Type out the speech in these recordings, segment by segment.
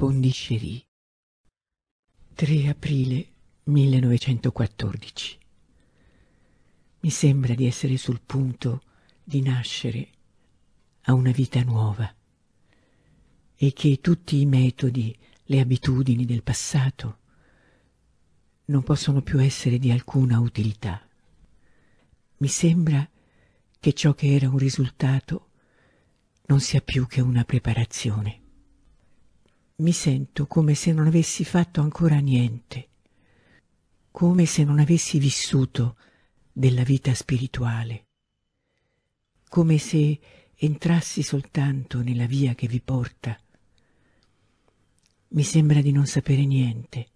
Pondiscerì. 3 aprile 1914. Mi sembra di essere sul punto di nascere a una vita nuova e che tutti i metodi, le abitudini del passato non possono più essere di alcuna utilità. Mi sembra che ciò che era un risultato non sia più che una preparazione mi sento come se non avessi fatto ancora niente, come se non avessi vissuto della vita spirituale, come se entrassi soltanto nella via che vi porta. Mi sembra di non sapere niente,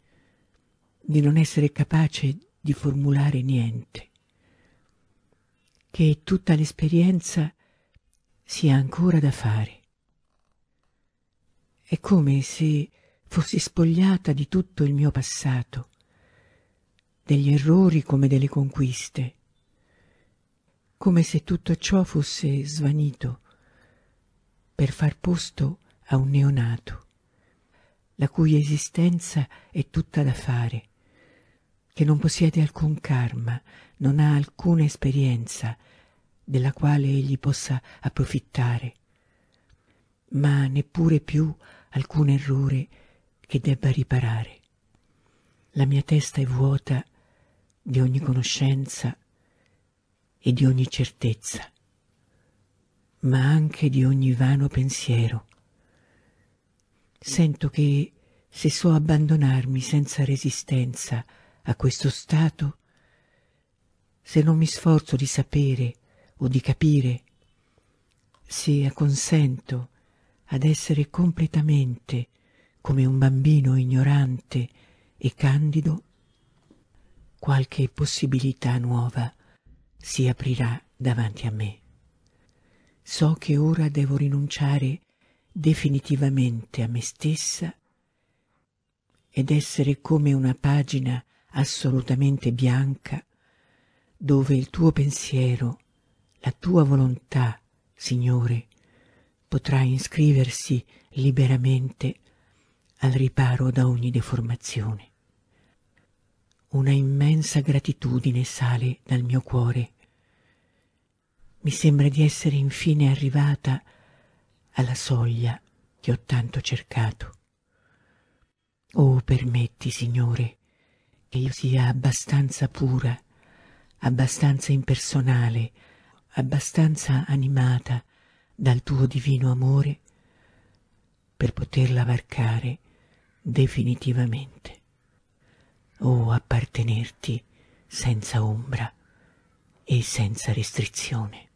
di non essere capace di formulare niente, che tutta l'esperienza sia ancora da fare. È come se fossi spogliata di tutto il mio passato, degli errori come delle conquiste, come se tutto ciò fosse svanito per far posto a un neonato, la cui esistenza è tutta da fare, che non possiede alcun karma, non ha alcuna esperienza della quale egli possa approfittare, ma neppure più alcun errore che debba riparare. La mia testa è vuota di ogni conoscenza e di ogni certezza, ma anche di ogni vano pensiero. Sento che se so abbandonarmi senza resistenza a questo stato, se non mi sforzo di sapere o di capire, se acconsento ad essere completamente come un bambino ignorante e candido, qualche possibilità nuova si aprirà davanti a me. So che ora devo rinunciare definitivamente a me stessa ed essere come una pagina assolutamente bianca dove il tuo pensiero, la tua volontà, Signore, potrà iscriversi liberamente al riparo da ogni deformazione. Una immensa gratitudine sale dal mio cuore. Mi sembra di essere infine arrivata alla soglia che ho tanto cercato. Oh, permetti, Signore, che io sia abbastanza pura, abbastanza impersonale, abbastanza animata dal tuo divino amore per poterla varcare definitivamente o appartenerti senza ombra e senza restrizione.